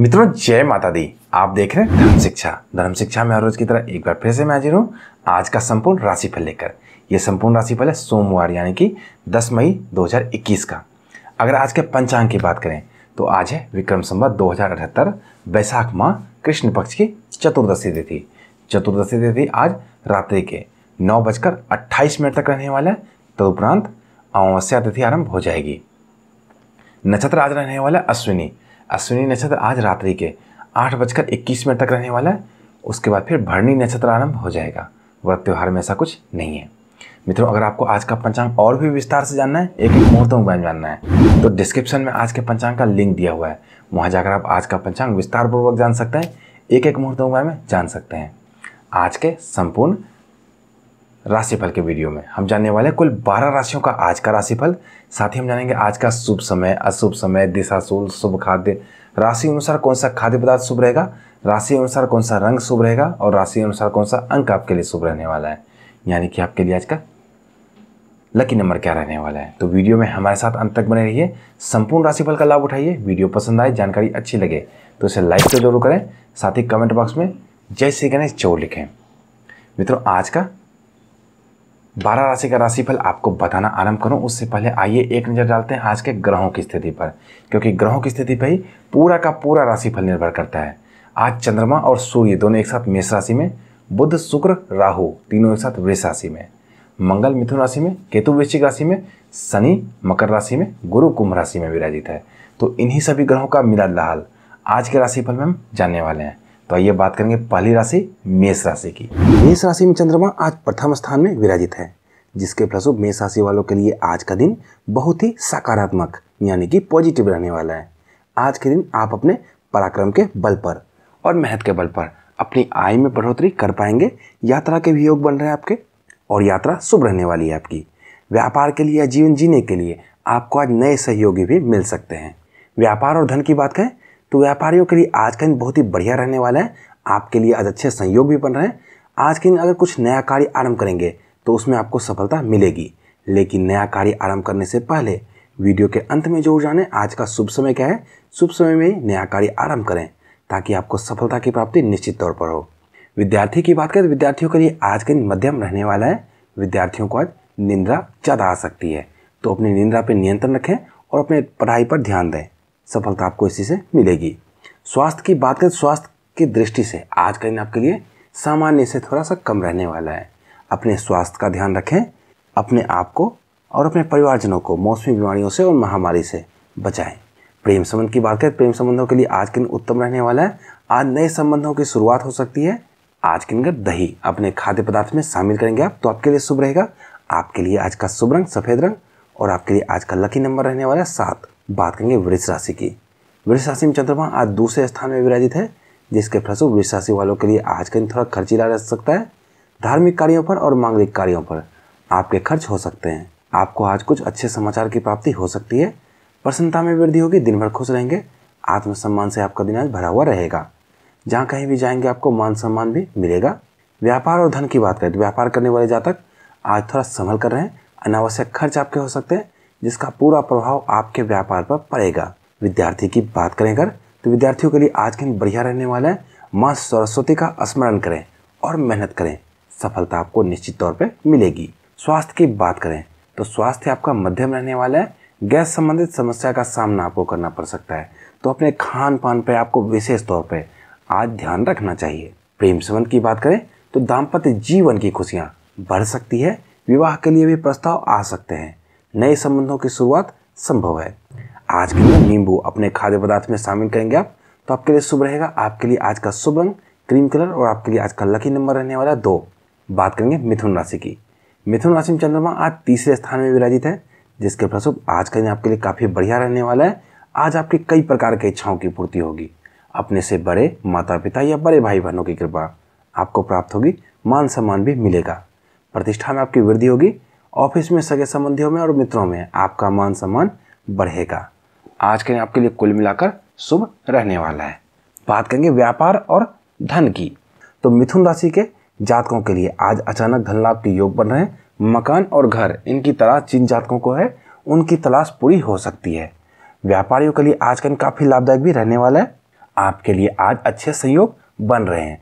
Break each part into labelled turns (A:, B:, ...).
A: मित्रों जय माता दी आप देख रहे हैं धर्म शिक्षा धर्म शिक्षा में हर रोज की तरह एक बार फिर से मैं हाजिर हूँ आज का संपूर्ण राशिफल लेकर यह संपूर्ण राशिफल है सोमवार यानी कि 10 मई 2021 का अगर आज के पंचांग की बात करें तो आज है विक्रम संवत दो हजार वैशाख माह कृष्ण पक्ष की चतुर्दशी तिथि चतुर्दशी तिथि आज रात्रि के नौ बजकर अट्ठाईस मिनट तक रहने वाला है तदुपरांत अमावस्या तिथि आरंभ हो जाएगी नक्षत्र आज रहने वाला अश्विनी अश्विनी नक्षत्र आज रात्रि के आठ बजकर इक्कीस मिनट तक रहने वाला है उसके बाद फिर भरणी नक्षत्र आरंभ हो जाएगा व्रत त्यौहार में ऐसा कुछ नहीं है मित्रों अगर आपको आज का पंचांग और भी विस्तार से जानना है एक एक मुहूर्तों में जानना है तो डिस्क्रिप्शन में आज के पंचांग का लिंक दिया हुआ है वहाँ जाकर आप आज का पंचांग विस्तार पूर्वक जान सकते हैं एक एक मुहूर्तों में जान सकते हैं आज के संपूर्ण राशिफल के वीडियो में हम जानने वाले हैं कुल 12 राशियों का आज का राशिफल साथ ही हम जानेंगे आज का शुभ समय अशुभ समय दिशाशूल शुभ खाद्य राशि अनुसार कौन सा खाद्य पदार्थ शुभ रहेगा राशि अनुसार कौन सा रंग शुभ रहेगा और राशि अनुसार कौन सा अंक आपके लिए शुभ रहने वाला है यानी कि आपके लिए आज का लकी नंबर क्या रहने वाला है तो वीडियो में हमारे साथ अंत तक बने रहिए संपूर्ण राशिफल का लाभ उठाइए वीडियो पसंद आए जानकारी अच्छी लगे तो इसे लाइक तो जरूर करें साथ ही कमेंट बॉक्स में जय श्री गणेश चोर लिखें मित्रों आज का बारह राशि का राशिफल आपको बताना आरंभ करूं उससे पहले आइए एक नज़र डालते हैं आज के ग्रहों की स्थिति पर क्योंकि ग्रहों की स्थिति पर ही पूरा का पूरा राशिफल निर्भर करता है आज चंद्रमा और सूर्य दोनों एक साथ मेष राशि में बुध शुक्र राहु तीनों एक साथ वृष राशि में मंगल मिथुन राशि में केतु वृश्चिक राशि में शनि मकर राशि में गुरु कुंभ राशि में विराजित है तो इन्हीं सभी ग्रहों का मिला लाल आज के राशिफल में हम जानने वाले हैं तो आइए बात करेंगे पहली राशि मेष राशि की मेष राशि में चंद्रमा आज प्रथम स्थान में विराजित है जिसके फलस्वरूप मेष राशि वालों के लिए आज का दिन बहुत ही सकारात्मक यानी कि पॉजिटिव रहने वाला है आज के दिन आप अपने पराक्रम के बल पर और मेहनत के बल पर अपनी आय में बढ़ोतरी कर पाएंगे यात्रा के भी योग बन रहे हैं आपके और यात्रा शुभ रहने वाली है आपकी व्यापार के लिए या जीवन जीने के लिए आपको आज नए सहयोगी भी मिल सकते हैं व्यापार और धन की बात करें तो व्यापारियों के लिए आज का दिन बहुत ही बढ़िया रहने वाला है आपके लिए आज अच्छे संयोग भी बन रहे हैं आज के दिन अगर कुछ नया कार्य आरंभ करेंगे तो उसमें आपको सफलता मिलेगी लेकिन नया कार्य आरंभ करने से पहले वीडियो के अंत में जरूर जाने आज का शुभ समय क्या है शुभ समय में नया कार्य आरंभ करें ताकि आपको सफलता की प्राप्ति निश्चित तौर पर हो विद्यार्थी की बात करें तो विद्यार्थियों के लिए आज का दिन मध्यम रहने वाला है विद्यार्थियों को आज निंद्रा ज़्यादा आ सकती है तो अपनी निंद्रा पर नियंत्रण रखें और अपने पढ़ाई पर ध्यान दें सफलता आपको इसी से मिलेगी स्वास्थ्य की बात करें स्वास्थ्य की दृष्टि से आज का दिन आपके लिए सामान्य से थोड़ा सा कम रहने वाला है अपने स्वास्थ्य का ध्यान रखें अपने आप को और अपने परिवारजनों को मौसमी बीमारियों से और महामारी से बचाएं प्रेम संबंध की बात करें प्रेम संबंधों के लिए आज के दिन उत्तम रहने वाला है आज नए संबंधों की शुरुआत हो सकती है आज के दिन दही अपने खाद्य पदार्थ में शामिल करेंगे आप तो आपके लिए शुभ रहेगा आपके लिए आज का शुभ रंग सफ़ेद रंग और आपके लिए आज का लकी नंबर रहने वाला है सात बात करेंगे वृक्ष राशि की वृक्ष राशि में चंद्रमा आज दूसरे स्थान में विराजित है जिसके फलस्वरूप वृक्ष राशि वालों के लिए आज का दिन थोड़ा खर्चीला रह सकता है धार्मिक कार्यों पर और मांगलिक कार्यों पर आपके खर्च हो सकते हैं आपको आज कुछ अच्छे समाचार की प्राप्ति हो सकती है प्रसन्नता में वृद्धि होगी दिन भर खुश रहेंगे आत्मसम्मान से आपका दिन आज भरा हुआ रहेगा जहाँ कहीं भी जाएंगे आपको मान सम्मान भी मिलेगा व्यापार और धन की बात करें तो व्यापार करने वाले जातक आज थोड़ा संभल कर रहे हैं अनावश्यक खर्च आपके हो सकते हैं जिसका पूरा प्रभाव आपके व्यापार पर पड़ेगा विद्यार्थी की बात करें अगर तो विद्यार्थियों के लिए आज के दिन बढ़िया रहने वाला है माँ सरस्वती का स्मरण करें और मेहनत करें सफलता आपको निश्चित तौर पर मिलेगी स्वास्थ्य की बात करें तो स्वास्थ्य आपका मध्यम रहने वाला है गैस संबंधित समस्या का सामना आपको करना पड़ सकता है तो अपने खान पान पर आपको विशेष तौर पर आज ध्यान रखना चाहिए प्रेम संबंध की बात करें तो दाम्पत्य जीवन की खुशियाँ बढ़ सकती है विवाह के लिए भी प्रस्ताव आ सकते हैं नए संबंधों की शुरुआत संभव है आज के लिए नींबू अपने खाद्य पदार्थ में शामिल करेंगे आप तो आपके लिए शुभ रहेगा आपके लिए आज का शुभ रंग क्रीम कलर और आपके लिए आज का लकी नंबर रहने वाला दो बात करेंगे मिथुन राशि की मिथुन राशि में चंद्रमा आज तीसरे स्थान में विराजित है जिसके फलस्वरूप आज का दिन आपके लिए काफ़ी बढ़िया रहने वाला है आज आपकी कई प्रकार की इच्छाओं की पूर्ति होगी अपने से बड़े माता पिता या बड़े भाई बहनों की कृपा आपको प्राप्त होगी मान सम्मान भी मिलेगा प्रतिष्ठा में आपकी वृद्धि होगी ऑफिस में सगे संबंधियों में और मित्रों में आपका मान सम्मान बढ़ेगा आज के दिन आपके लिए कुल मिलाकर शुभ रहने वाला है बात करेंगे व्यापार और धन की तो मिथुन राशि के जातकों के लिए आज अचानक धन लाभ के योग बन रहे हैं मकान और घर इनकी तलाश जिन जातकों को है उनकी तलाश पूरी हो सकती है व्यापारियों के लिए आज का दिन काफ़ी लाभदायक भी रहने वाला है आपके लिए आज अच्छे सहयोग बन रहे हैं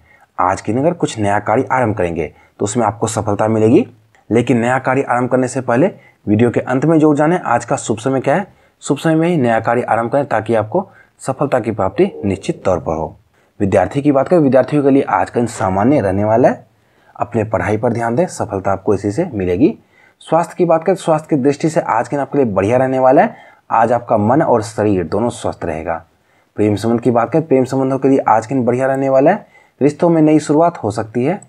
A: आज के दिन अगर कुछ नया कार्य आरंभ करेंगे तो उसमें आपको सफलता मिलेगी लेकिन नया कार्य आरंभ करने से पहले वीडियो के अंत में जो जाने आज का शुभ समय क्या है शुभ समय में ही नया कार्य आरंभ करें ताकि आपको सफलता की प्राप्ति निश्चित तौर पर हो विद्यार्थी की बात करें विद्यार्थियों के लिए आज का दिन सामान्य रहने वाला है अपने पढ़ाई पर ध्यान दें सफलता आपको इसी से मिलेगी स्वास्थ्य की बात करें स्वास्थ्य की दृष्टि से आज के दिन आपके लिए बढ़िया रहने वाला है आज आपका मन और शरीर दोनों स्वस्थ रहेगा प्रेम संबंध की बात करें प्रेम संबंधों के लिए आज के दिन बढ़िया रहने वाला है रिश्तों में नई शुरुआत हो सकती है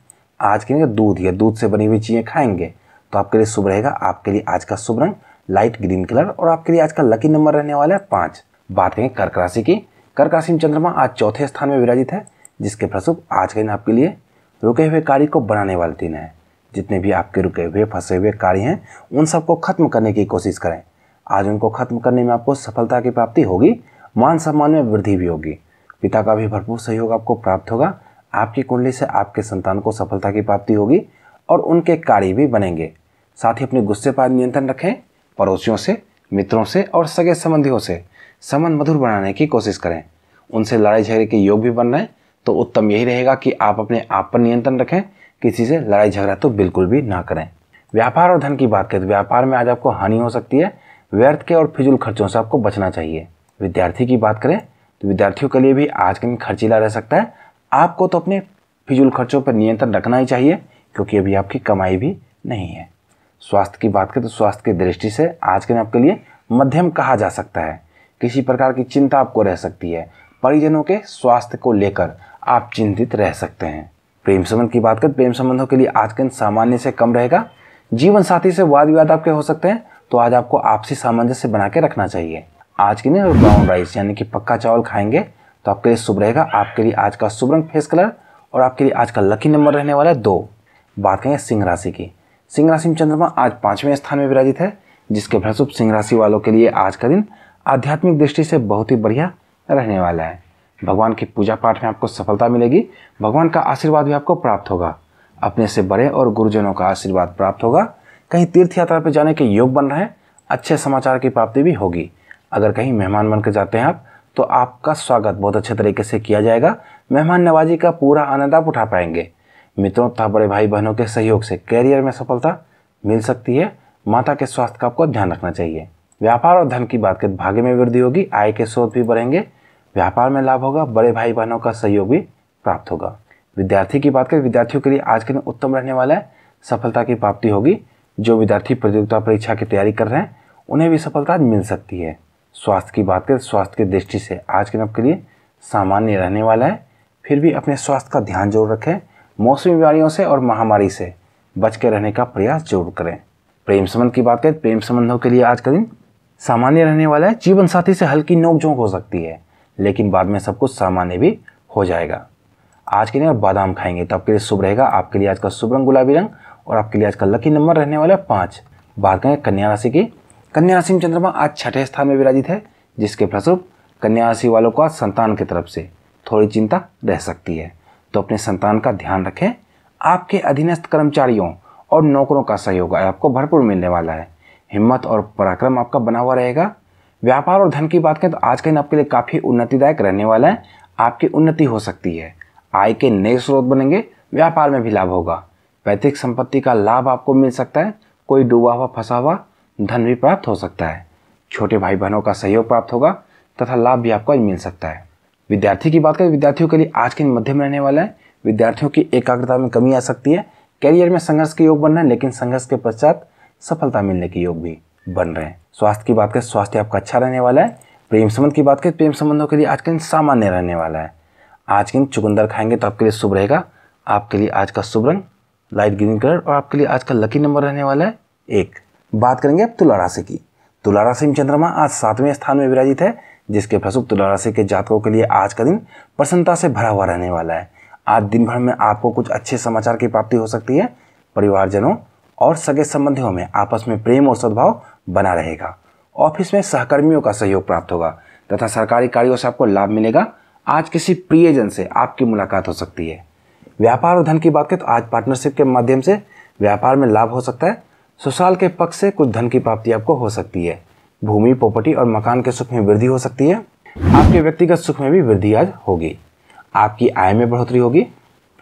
A: आज के लिए तो दूध या दूध से बनी हुई चीज़ें खाएंगे तो आपके लिए शुभ रहेगा आपके लिए आज का शुभ रंग लाइट ग्रीन कलर और आपके लिए आज का लकी नंबर रहने वाला है पाँच बात करें कर्क राशि की कर्क राशि में चंद्रमा आज चौथे स्थान में विराजित है जिसके फलस्वरूप आज का दिन आपके लिए रुके हुए कार्य को बनाने वाले दिन है जितने भी आपके रुके हुए फंसे हुए कार्य हैं उन सबको खत्म करने की कोशिश करें आज उनको खत्म करने में आपको सफलता की प्राप्ति होगी मान सम्मान में वृद्धि भी होगी पिता का भी भरपूर सहयोग आपको प्राप्त होगा आपकी कुंडली से आपके संतान को सफलता की प्राप्ति होगी और उनके कार्य भी बनेंगे साथ ही अपने गुस्से पर नियंत्रण रखें पड़ोसियों से मित्रों से और सगे संबंधियों से संबंध मधुर बनाने की कोशिश करें उनसे लड़ाई झगड़े के योग भी बन रहे हैं तो उत्तम यही रहेगा कि आप अपने आप पर नियंत्रण रखें किसी से लड़ाई झगड़ा तो बिल्कुल भी ना करें व्यापार और धन की बात करें तो व्यापार में आज आपको हानि हो सकती है व्यर्थ के और फिजूल खर्चों से आपको बचना चाहिए विद्यार्थी की बात करें तो विद्यार्थियों के लिए भी आज का दिन खर्चीला रह सकता है आपको तो अपने फिजूल खर्चों पर नियंत्रण रखना ही चाहिए क्योंकि अभी आपकी कमाई भी नहीं है स्वास्थ्य की बात करें तो स्वास्थ्य की दृष्टि से आज के दिन आपके लिए मध्यम कहा जा सकता है किसी प्रकार की चिंता आपको रह सकती है परिजनों के स्वास्थ्य को लेकर आप चिंतित रह सकते हैं प्रेम संबंध की बात करें प्रेम संबंधों के लिए आज के दिन सामान्य से कम रहेगा जीवन साथी से वाद विवाद आपके हो सकते हैं तो आज आपको आपसी सामंजस्य बना के रखना चाहिए आज के दिन ब्राउन राइस यानी कि पक्का चावल खाएंगे तो आपके लिए शुभ रहेगा आपके लिए आज का शुभ रंग फेस कलर और आपके लिए आज का लकी नंबर रहने वाला है दो बात करें सिंह राशि की सिंह राशि में चंद्रमा आज पाँचवें स्थान में विराजित है जिसके फलस्वरूप सिंह राशि वालों के लिए आज का दिन आध्यात्मिक दृष्टि से बहुत ही बढ़िया रहने वाला है भगवान की पूजा पाठ में आपको सफलता मिलेगी भगवान का आशीर्वाद भी आपको प्राप्त होगा अपने से बड़े और गुरुजनों का आशीर्वाद प्राप्त होगा कहीं तीर्थ यात्रा पर जाने के योग बन रहे हैं अच्छे समाचार की प्राप्ति भी होगी अगर कहीं मेहमान बनकर जाते हैं आप तो आपका स्वागत बहुत अच्छे तरीके से किया जाएगा मेहमान नवाजी का पूरा आनंद आप उठा पाएंगे मित्रों तथा बड़े भाई बहनों के सहयोग से कैरियर में सफलता मिल सकती है माता के स्वास्थ्य का आपको ध्यान रखना चाहिए व्यापार और धन की बात करें भाग्य में वृद्धि होगी आय के स्रोत भी बढ़ेंगे व्यापार में लाभ होगा बड़े भाई बहनों का सहयोग भी प्राप्त होगा विद्यार्थी की बात करें विद्यार्थियों के लिए आज के दिन उत्तम रहने वाला है सफलता की प्राप्ति होगी जो विद्यार्थी प्रतियोगिता परीक्षा की तैयारी कर रहे हैं उन्हें भी सफलता मिल सकती है स्वास्थ्य की बात करें स्वास्थ्य की दृष्टि से आज के दिन आपके लिए सामान्य रहने वाला है फिर भी अपने स्वास्थ्य का ध्यान जरूर रखें मौसमी बीमारियों से और महामारी से बच के रहने का प्रयास जरूर करें प्रेम संबंध की बात करें प्रेम संबंधों के लिए आज का दिन सामान्य रहने वाला है जीवन साथी से हल्की नोकझोंक हो सकती है लेकिन बाद में सब कुछ सामान्य भी हो जाएगा आज के दिन आप बादाम खाएंगे तो आपके लिए शुभ रहेगा आपके लिए आज का शुभ रंग गुलाबी रंग और आपके लिए आज का लकी नंबर रहने वाला है पाँच बात करें कन्या राशि की कन्या राशि में चंद्रमा आज छठे स्थान में विराजित है जिसके फलस्वरूप कन्या राशि वालों को आज संतान की तरफ से थोड़ी चिंता रह सकती है तो अपने संतान का ध्यान रखें आपके अधीनस्थ कर्मचारियों और नौकरों का सहयोग आपको भरपूर मिलने वाला है हिम्मत और पराक्रम आपका बना हुआ रहेगा व्यापार और धन की बात करें तो आज का दिन आपके लिए काफ़ी उन्नतिदायक रहने वाला है आपकी उन्नति हो सकती है आय के नए स्रोत बनेंगे व्यापार में भी लाभ होगा पैतृक संपत्ति का लाभ आपको मिल सकता है कोई डूबा हुआ फंसा हुआ धन भी प्राप्त हो सकता है छोटे भाई बहनों का सहयोग प्राप्त होगा तथा लाभ भी आपको मिल सकता है विद्यार्थी की बात करें विद्यार्थियों के लिए आज के मध्यम रहने वाला है विद्यार्थियों की एकाग्रता में कमी आ सकती है कैरियर में संघर्ष के योग बनना है लेकिन संघर्ष के पश्चात सफलता मिलने के योग भी बन रहे हैं स्वास्थ्य की बात करें स्वास्थ्य आपका अच्छा रहने वाला है प्रेम संबंध की बात करें प्रेम संबंधों के लिए आज के दिन सामान्य रहने वाला है आज के दिन चुकंदर खाएंगे तो आपके लिए शुभ रहेगा आपके लिए आज का शुभ रंग लाइट ग्रीन कलर और आपके लिए आज का लकी नंबर रहने वाला है एक बात करेंगे अब तुला राशि की तुला राशि में चंद्रमा आज सातवें स्थान में विराजित है जिसके फलस्वरूप तुला राशि के जातकों के लिए आज का दिन प्रसन्नता से भरा हुआ रहने वाला है आज दिन भर में आपको कुछ अच्छे समाचार की प्राप्ति हो सकती है परिवारजनों और सगे संबंधियों में आपस में प्रेम और सद्भाव बना रहेगा ऑफिस में सहकर्मियों का सहयोग प्राप्त होगा तथा सरकारी कार्यों से आपको लाभ मिलेगा आज किसी प्रियजन से आपकी मुलाकात हो सकती है व्यापार और धन की बात करें तो आज पार्टनरशिप के माध्यम से व्यापार में लाभ हो सकता है सुशाल के पक्ष से कुछ धन की प्राप्ति आपको हो सकती है भूमि प्रॉपर्टी और मकान के सुख में वृद्धि हो सकती है आपके व्यक्तिगत सुख में भी वृद्धि आज होगी आपकी आय में बढ़ोतरी होगी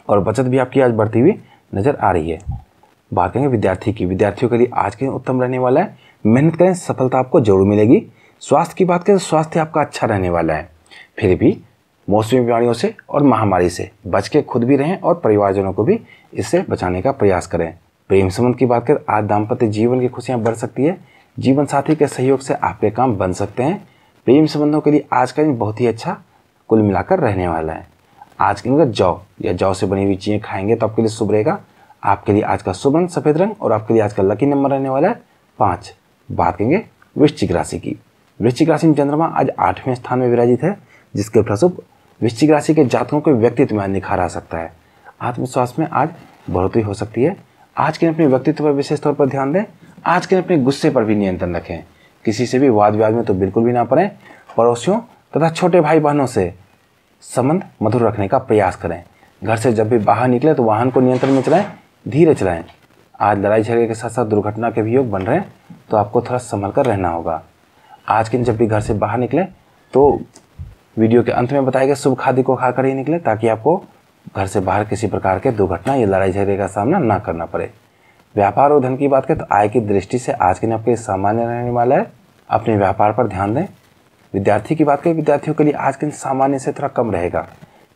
A: और बचत भी आपकी आज बढ़ती हुई नजर आ रही है बात करेंगे विद्यार्थी की विद्यार्थियों के लिए आज के दिन उत्तम रहने वाला है मेहनत करें सफलता आपको जरूर मिलेगी स्वास्थ्य की बात करें तो स्वास्थ्य आपका अच्छा रहने वाला है फिर भी मौसमी बीमारियों से और महामारी से बच के खुद भी रहें और परिवारजनों को भी इससे बचाने का प्रयास करें प्रेम संबंध की बात करें आज दाम्पत्य जीवन की खुशियाँ बढ़ सकती है जीवन साथी के सहयोग से आपके काम बन सकते हैं प्रेम संबंधों के लिए आज का दिन बहुत ही अच्छा कुल मिलाकर रहने वाला है आज के दिन जौ या जौ से बनी हुई चीज़ें खाएंगे तो आपके लिए शुभ रहेगा आपके लिए आज का शुभ रंग सफ़ेद रंग और आपके लिए आज का लकी नंबर रहने वाला है पाँच बात करेंगे वृश्चिक राशि की वृश्चिक राशि में चंद्रमा आज आठवें स्थान में विराजित है जिसके फलस्वरूप वृश्चिक राशि के जातकों के व्यक्तित्व में निखार आ सकता है आत्मविश्वास में आज बढ़ोतरी हो सकती है आज के अपने व्यक्तित्व पर विशेष तौर पर ध्यान दें आज के अपने गुस्से पर भी नियंत्रण रखें किसी से भी वाद विवाद में तो बिल्कुल भी ना पड़ें पड़ोसियों तथा छोटे भाई बहनों से संबंध मधुर रखने का प्रयास करें घर से जब भी बाहर निकले तो वाहन को नियंत्रण में चलाएं धीरे चलाएं आज लड़ाई झगड़े के साथ साथ दुर्घटना के भी योग बन रहे हैं तो आपको थोड़ा संभल कर रहना होगा आज के दिन जब भी घर से बाहर निकले तो वीडियो के अंत में बताएगा शुभ खाद्य को खाकर ही निकले ताकि आपको घर से बाहर किसी प्रकार के दुर्घटना या लड़ाई झगड़े का सामना ना करना पड़े व्यापार और धन की बात करें तो आय की दृष्टि से आज के दिन आपके सामान्य रहने वाला है अपने व्यापार पर ध्यान दें विद्यार्थी की बात करें विद्यार्थियों के लिए आज के दिन सामान्य से थोड़ा कम रहेगा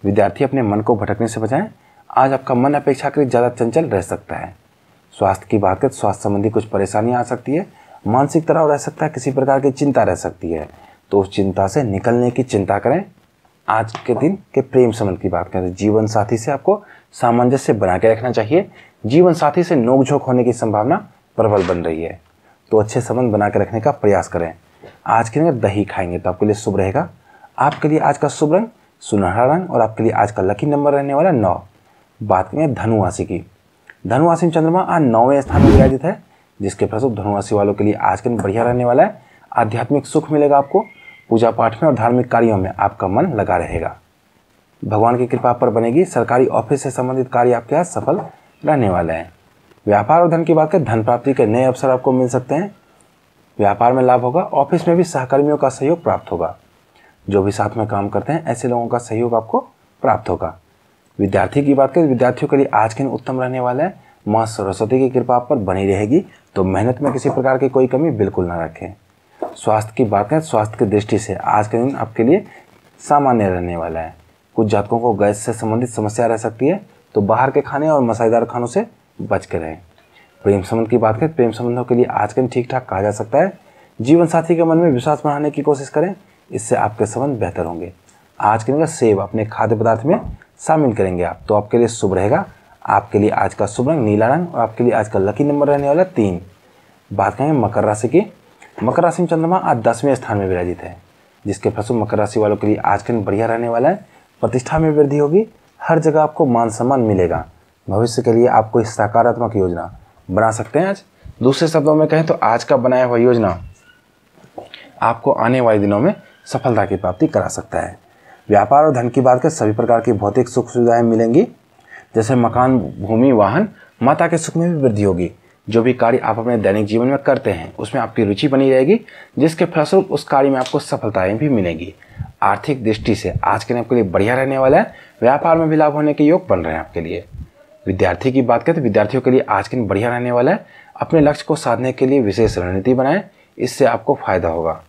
A: विद्यार्थी अपने मन को भटकने से बचाएं आज आपका मन अपेक्षाकृत ज़्यादा चंचल रह सकता है स्वास्थ्य की बात करें तो स्वास्थ्य संबंधी कुछ परेशानियाँ आ सकती है मानसिक तनाव रह सकता है किसी प्रकार की चिंता रह सकती है तो उस चिंता से निकलने की चिंता करें आज के दिन के प्रेम संबंध की बात करें तो जीवन साथी से आपको सामंजस्य बना के रखना चाहिए जीवन साथी से नोकझोंक होने की संभावना प्रबल बन रही है तो अच्छे संबंध बना के रखने का प्रयास करें आज के दिन दही खाएंगे तो आपके लिए शुभ रहेगा आपके लिए आज का शुभ रंग सुनहरा रंग और आपके लिए आज का लकी नंबर रहने वाला नौ बात करें धनुवासी की धनुवासी में चंद्रमा आज नौवें स्थान में विराजित है जिसके फलस्वरूप धनुवासी वालों के लिए आज के दिन बढ़िया रहने वाला है आध्यात्मिक सुख मिलेगा आपको पूजा पाठ में और धार्मिक कार्यों में आपका मन लगा रहेगा भगवान की कृपा पर बनेगी सरकारी ऑफिस से संबंधित कार्य आपके यहाँ सफल रहने वाले हैं व्यापार और धन की बात करें धन प्राप्ति के नए अवसर आपको मिल सकते हैं व्यापार में लाभ होगा ऑफिस में भी सहकर्मियों का सहयोग प्राप्त होगा जो भी साथ में काम करते हैं ऐसे लोगों का सहयोग आपको प्राप्त होगा विद्यार्थी की बात करें विद्यार्थियों के लिए आज के दिन उत्तम रहने वाला है माँ सरस्वती की कृपा पर बनी रहेगी तो मेहनत में किसी प्रकार की कोई कमी बिल्कुल ना रखें स्वास्थ्य की बात करें स्वास्थ्य की दृष्टि से आज का दिन आपके लिए सामान्य रहने वाला है कुछ जातकों को गैस से संबंधित समस्या रह सकती है तो बाहर के खाने और मसालेदार खानों से बच के रहें प्रेम संबंध की बात करें प्रेम संबंधों के लिए आज का दिन ठीक ठाक कहा जा सकता है जीवन साथी के मन में विश्वास बढ़ाने की कोशिश करें इससे आपके संबंध बेहतर होंगे आज के दिन का सेब अपने खाद्य पदार्थ में शामिल करेंगे आप तो आपके लिए शुभ रहेगा आपके लिए आज का शुभ रंग नीला रंग और आपके लिए आज का लकी नंबर रहने वाला तीन बात करेंगे मकर राशि की मकर राशि में चंद्रमा आज दसवें स्थान में विराजित है जिसके फलस्वरूप मकर राशि वालों के लिए आज का दिन बढ़िया रहने वाला है प्रतिष्ठा में वृद्धि होगी हर जगह आपको मान सम्मान मिलेगा भविष्य के लिए आप कोई सकारात्मक योजना बना सकते हैं आज दूसरे शब्दों में कहें तो आज का बनाया हुआ योजना आपको आने वाले दिनों में सफलता की प्राप्ति करा सकता है व्यापार और धन की बात कर सभी प्रकार की भौतिक सुख सुविधाएं मिलेंगी जैसे मकान भूमि वाहन माता के सुख में भी वृद्धि होगी जो भी कार्य आप अपने दैनिक जीवन में करते हैं उसमें आपकी रुचि बनी रहेगी जिसके फलस्वरूप उस कार्य में आपको सफलताएं भी मिलेंगी आर्थिक दृष्टि से आज के दिन आपके लिए बढ़िया रहने वाला है व्यापार में भी लाभ होने के योग बन रहे हैं आपके लिए विद्यार्थी की बात करें तो विद्यार्थियों के लिए आज के दिन बढ़िया रहने वाला है अपने लक्ष्य को साधने के लिए विशेष रणनीति बनाएं इससे आपको फायदा होगा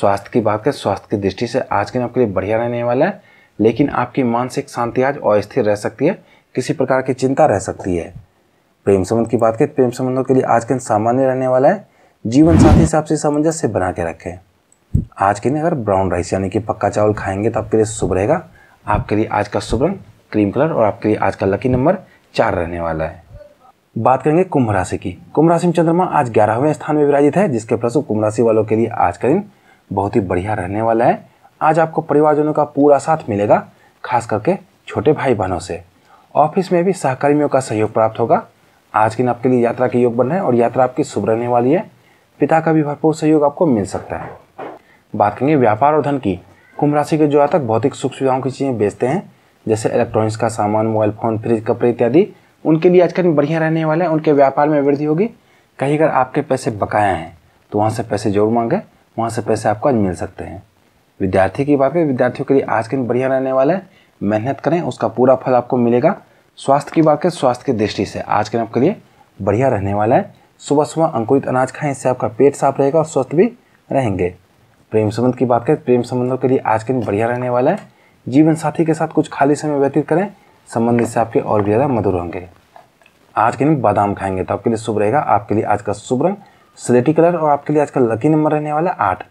A: स्वास्थ्य की बात करें स्वास्थ्य की दृष्टि से आज के दिन आपके लिए बढ़िया रहने वाला है लेकिन आपकी मानसिक शांति आज अस्थिर रह सकती है किसी प्रकार की चिंता रह सकती है प्रेम संबंध की बात करें प्रेम संबंधों के लिए आज का दिन सामान्य रहने वाला है जीवन साथी से आपसे सामंजस्य बना के रखें आज के दिन अगर ब्राउन राइस यानी कि पक्का चावल खाएंगे तो आपके लिए शुभ रहेगा आपके लिए आज का शुभ रंग क्रीम कलर और आपके लिए आज का लकी नंबर चार रहने वाला है बात करेंगे कुंभ राशि की कुंभ राशि में चंद्रमा आज ग्यारहवें स्थान में विराजित है जिसके फलस्वरूप कुंभ राशि वालों के लिए आज का दिन बहुत ही बढ़िया रहने वाला है आज आपको परिवारजनों का पूरा साथ मिलेगा खास करके छोटे भाई बहनों से ऑफिस में भी सहकर्मियों का सहयोग प्राप्त होगा आज के दिन आपके लिए यात्रा के योग बन रहे हैं और यात्रा आपकी शुभ रहने वाली है पिता का भी भरपूर सहयोग आपको मिल सकता है बात करेंगे व्यापार और धन की कुंभ राशि के जो आतक भौतिक सुख सुविधाओं की चीज़ें बेचते हैं जैसे इलेक्ट्रॉनिक्स का सामान मोबाइल फ़ोन फ्रिज कपड़े इत्यादि उनके लिए आज का दिन बढ़िया रहने वाले हैं उनके व्यापार में वृद्धि होगी कहीं अगर आपके पैसे बकाया हैं तो वहाँ से पैसे जरूर मांगे वहाँ से पैसे आपको आज मिल सकते हैं विद्यार्थी की बात करें विद्यार्थियों के लिए आज के दिन बढ़िया रहने वाला है मेहनत करें उसका पूरा फल आपको मिलेगा स्वास्थ्य की बात करें स्वास्थ्य की दृष्टि से आज के दिन आपके लिए बढ़िया रहने वाला है सुबह सुबह अंकुरित अनाज खाएं इससे आपका पेट साफ रहेगा और स्वस्थ भी रहेंगे प्रेम संबंध की बात करें प्रेम संबंधों के लिए आज के दिन बढ़िया रहने वाला है जीवन साथी के साथ कुछ खाली समय व्यतीत करें संबंध इससे आपके और भी ज़्यादा मधुर होंगे आज के दिन बादाम खाएंगे तो आपके लिए शुभ रहेगा आपके लिए आज का शुभ रंग स्लेटी कलर और आपके लिए आज का लकी नंबर रहने वाला आठ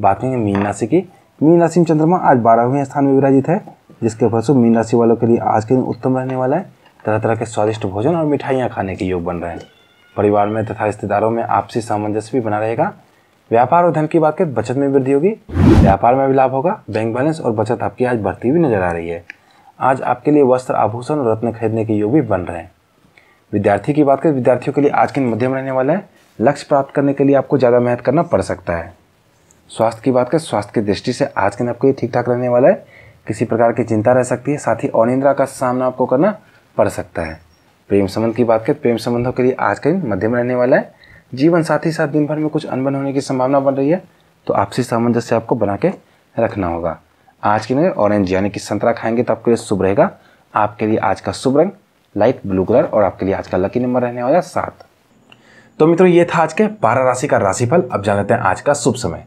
A: बात करेंगे मीन राशि की मीन राशि में चंद्रमा आज बारहवें स्थान में विराजित है जिसके फलस्वरूप मीन राशि वालों के लिए आज के दिन उत्तम रहने वाला है तरह तरह के स्वादिष्ट भोजन और मिठाइयाँ खाने के योग बन रहे हैं परिवार में तथा रिश्तेदारों में आपसी सामंजस्य भी बना रहेगा व्यापार और धन की बात करें बचत में वृद्धि होगी व्यापार में भी लाभ होगा बैंक बैलेंस और बचत आपकी आज बढ़ती हुई नजर आ रही है आज आपके लिए वस्त्र आभूषण और रत्न खरीदने के योग भी बन रहे हैं विद्यार्थी की बात करें विद्यार्थियों के लिए आज के मध्यम रहने वाला है लक्ष्य प्राप्त करने के लिए आपको ज़्यादा मेहनत करना पड़ सकता है स्वास्थ्य की बात करें स्वास्थ्य की दृष्टि से आज के दिन आपके लिए ठीक ठाक रहने वाला है किसी प्रकार की चिंता रह सकती है साथ ही अनिंद्रा का सामना आपको करना पड़ सकता है प्रेम संबंध की बात करें प्रेम संबंधों के लिए आज का दिन मध्यम रहने वाला है जीवन साथ ही साथ दिन भर में कुछ अनबन होने की संभावना बन रही है तो आपसी सामंजस्य आपको बना के रखना होगा आज के दिन ऑरेंज यानी कि संतरा खाएंगे तो आपके लिए शुभ रहेगा आपके लिए आज का शुभ रंग लाइट ब्लू कलर और आपके लिए आज का लकी नंबर रहने वाला सात तो मित्रों ये था आज के बारह राशि का राशिफल अब जान लेते हैं आज का शुभ समय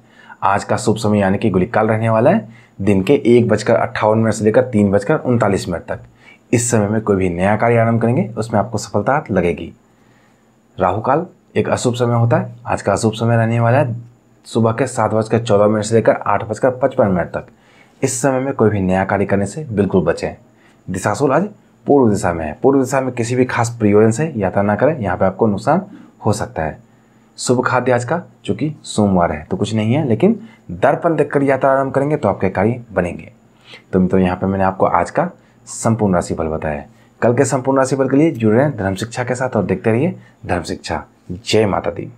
A: आज का शुभ समय यानी कि गुलिकाल रहने वाला है दिन के एक बजकर अट्ठावन मिनट से लेकर तीन बजकर उनतालीस मिनट तक इस समय में कोई भी नया कार्य आरंभ करेंगे उसमें आपको सफलता लगेगी राहु काल एक अशुभ समय होता है आज का अशुभ समय रहने वाला है सुबह के सात बजकर चौदह मिनट से लेकर आठ बजकर पचपन मिनट तक इस समय में कोई भी नया कार्य करने से बिल्कुल बचें दिशाशूल आज पूर्व दिशा में है पूर्व दिशा में किसी भी खास प्रयोजन से यात्रा ना करें यहाँ पर आपको नुकसान हो सकता है शुभ खाद्य आज का चूंकि सोमवार है तो कुछ नहीं है लेकिन दर्पण देखकर यात्रा आरंभ करेंगे तो आपके कार्य बनेंगे तो मित्रों यहाँ पर मैंने आपको आज का संपूर्ण राशिफल बताया है कल के संपूर्ण राशिफल के लिए जुड़ रहे हैं धर्म शिक्षा के साथ और देखते रहिए धर्म शिक्षा जय माता दी